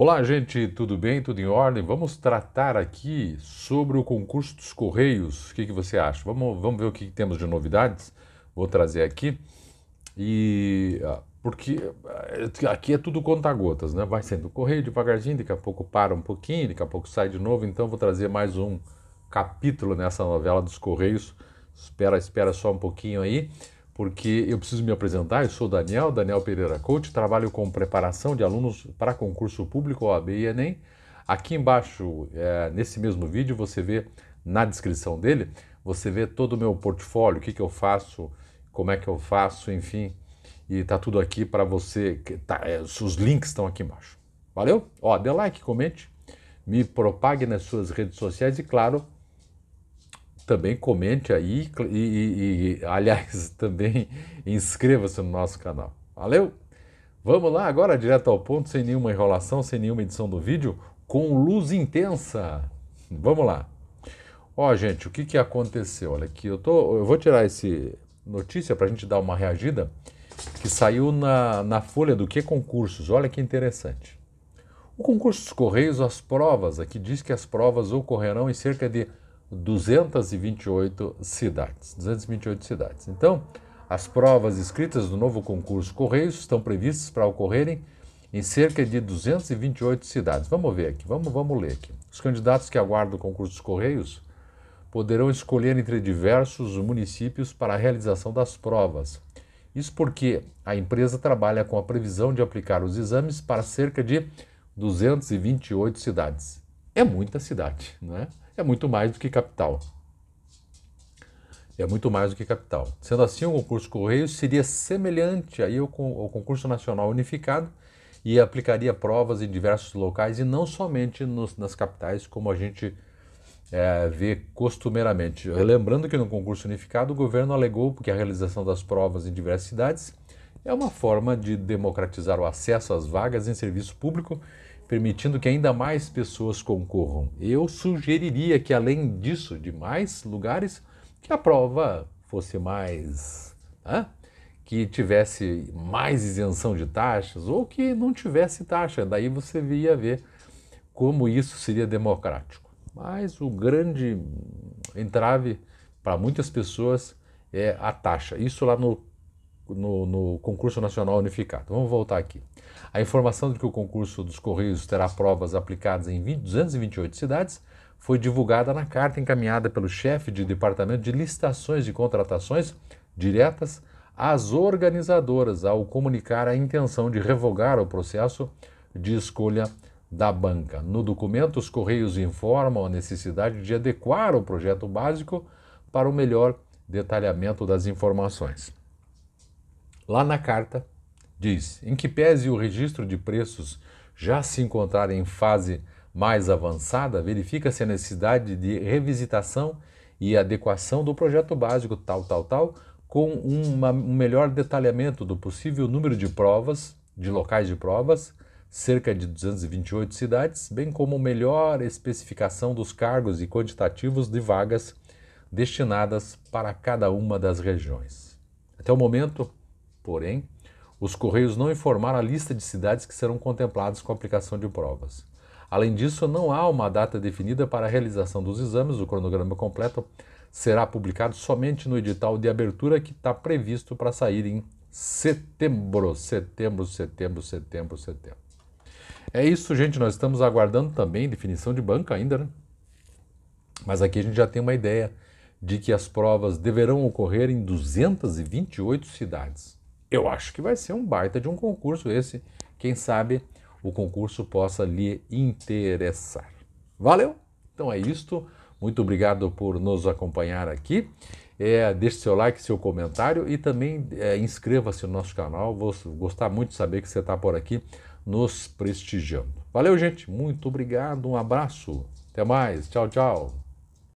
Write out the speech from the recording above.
Olá, gente, tudo bem? Tudo em ordem? Vamos tratar aqui sobre o concurso dos Correios. O que, que você acha? Vamos, vamos ver o que, que temos de novidades? Vou trazer aqui. E ah, porque ah, aqui é tudo conta-gotas, né? Vai sendo correio devagarzinho, daqui a pouco para um pouquinho, daqui a pouco sai de novo. Então, vou trazer mais um capítulo nessa novela dos Correios. Espera, espera só um pouquinho aí porque eu preciso me apresentar. Eu sou Daniel, Daniel Pereira Coach, trabalho com preparação de alunos para concurso público, OAB e Enem. Aqui embaixo, é, nesse mesmo vídeo, você vê na descrição dele, você vê todo o meu portfólio, o que, que eu faço, como é que eu faço, enfim. E tá tudo aqui para você. Tá, é, os links estão aqui embaixo. Valeu? Ó, dê like, comente, me propague nas suas redes sociais e, claro, também comente aí e, e, e aliás, também inscreva-se no nosso canal. Valeu! Vamos lá agora direto ao ponto, sem nenhuma enrolação, sem nenhuma edição do vídeo, com luz intensa. Vamos lá. Ó, gente, o que, que aconteceu? Olha aqui, eu, tô, eu vou tirar esse notícia para a gente dar uma reagida, que saiu na, na folha do que concursos. Olha que interessante. O concurso dos Correios, as provas, aqui diz que as provas ocorrerão em cerca de 228 cidades. 228 cidades. Então, as provas escritas do novo concurso Correios estão previstas para ocorrerem em cerca de 228 cidades. Vamos ver aqui, vamos, vamos ler aqui. Os candidatos que aguardam o concurso dos Correios poderão escolher entre diversos municípios para a realização das provas. Isso porque a empresa trabalha com a previsão de aplicar os exames para cerca de 228 cidades. É muita cidade, não é? é muito mais do que capital. É muito mais do que capital. Sendo assim, o concurso Correios seria semelhante aí ao, ao concurso nacional unificado e aplicaria provas em diversos locais e não somente nos, nas capitais, como a gente é, vê costumeiramente. Lembrando que no concurso unificado, o governo alegou que a realização das provas em diversas cidades é uma forma de democratizar o acesso às vagas em serviço público permitindo que ainda mais pessoas concorram. Eu sugeriria que, além disso, de mais lugares, que a prova fosse mais. Né? que tivesse mais isenção de taxas ou que não tivesse taxa. Daí você via ver como isso seria democrático. Mas o grande entrave para muitas pessoas é a taxa. Isso lá no no, no concurso nacional unificado. Vamos voltar aqui. A informação de que o concurso dos Correios terá provas aplicadas em 20, 228 cidades foi divulgada na carta encaminhada pelo chefe de departamento de licitações e contratações diretas às organizadoras ao comunicar a intenção de revogar o processo de escolha da banca. No documento, os Correios informam a necessidade de adequar o projeto básico para o melhor detalhamento das informações. Lá na carta, diz: em que pese o registro de preços já se encontrar em fase mais avançada, verifica-se a necessidade de revisitação e adequação do projeto básico tal, tal, tal, com uma, um melhor detalhamento do possível número de provas, de locais de provas, cerca de 228 cidades, bem como melhor especificação dos cargos e quantitativos de vagas destinadas para cada uma das regiões. Até o momento, Porém, os Correios não informaram a lista de cidades que serão contempladas com a aplicação de provas. Além disso, não há uma data definida para a realização dos exames, o cronograma completo será publicado somente no edital de abertura que está previsto para sair em setembro, setembro, setembro, setembro, setembro. É isso, gente. Nós estamos aguardando também definição de banca ainda, né? Mas aqui a gente já tem uma ideia de que as provas deverão ocorrer em 228 cidades eu acho que vai ser um baita de um concurso esse. Quem sabe o concurso possa lhe interessar. Valeu? Então é isto. Muito obrigado por nos acompanhar aqui. É, deixe seu like, seu comentário e também é, inscreva-se no nosso canal. Vou gostar muito de saber que você está por aqui nos prestigiando. Valeu, gente. Muito obrigado. Um abraço. Até mais. Tchau, tchau.